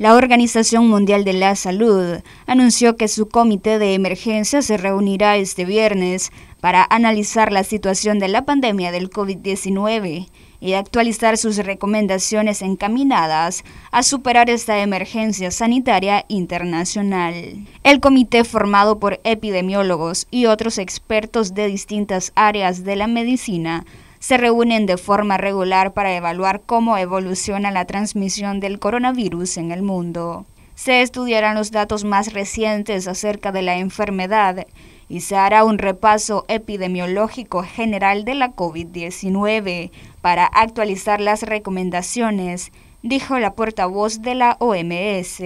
La Organización Mundial de la Salud anunció que su comité de emergencia se reunirá este viernes para analizar la situación de la pandemia del COVID-19 y actualizar sus recomendaciones encaminadas a superar esta emergencia sanitaria internacional. El comité formado por epidemiólogos y otros expertos de distintas áreas de la medicina se reúnen de forma regular para evaluar cómo evoluciona la transmisión del coronavirus en el mundo. Se estudiarán los datos más recientes acerca de la enfermedad y se hará un repaso epidemiológico general de la COVID-19 para actualizar las recomendaciones, dijo la portavoz de la OMS.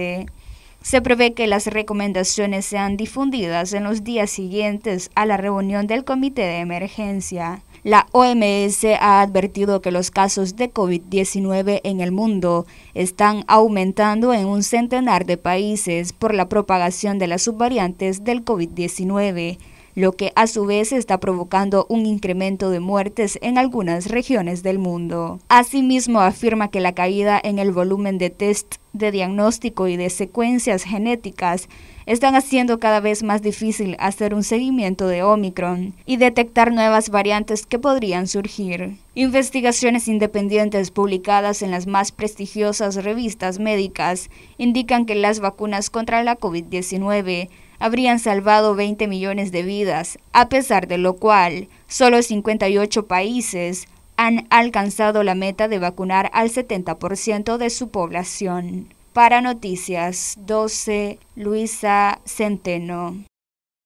Se prevé que las recomendaciones sean difundidas en los días siguientes a la reunión del Comité de Emergencia. La OMS ha advertido que los casos de COVID-19 en el mundo están aumentando en un centenar de países por la propagación de las subvariantes del COVID-19 lo que a su vez está provocando un incremento de muertes en algunas regiones del mundo. Asimismo, afirma que la caída en el volumen de test de diagnóstico y de secuencias genéticas están haciendo cada vez más difícil hacer un seguimiento de Omicron y detectar nuevas variantes que podrían surgir. Investigaciones independientes publicadas en las más prestigiosas revistas médicas indican que las vacunas contra la COVID-19 habrían salvado 20 millones de vidas, a pesar de lo cual solo 58 países han alcanzado la meta de vacunar al 70% de su población. Para Noticias 12, Luisa Centeno.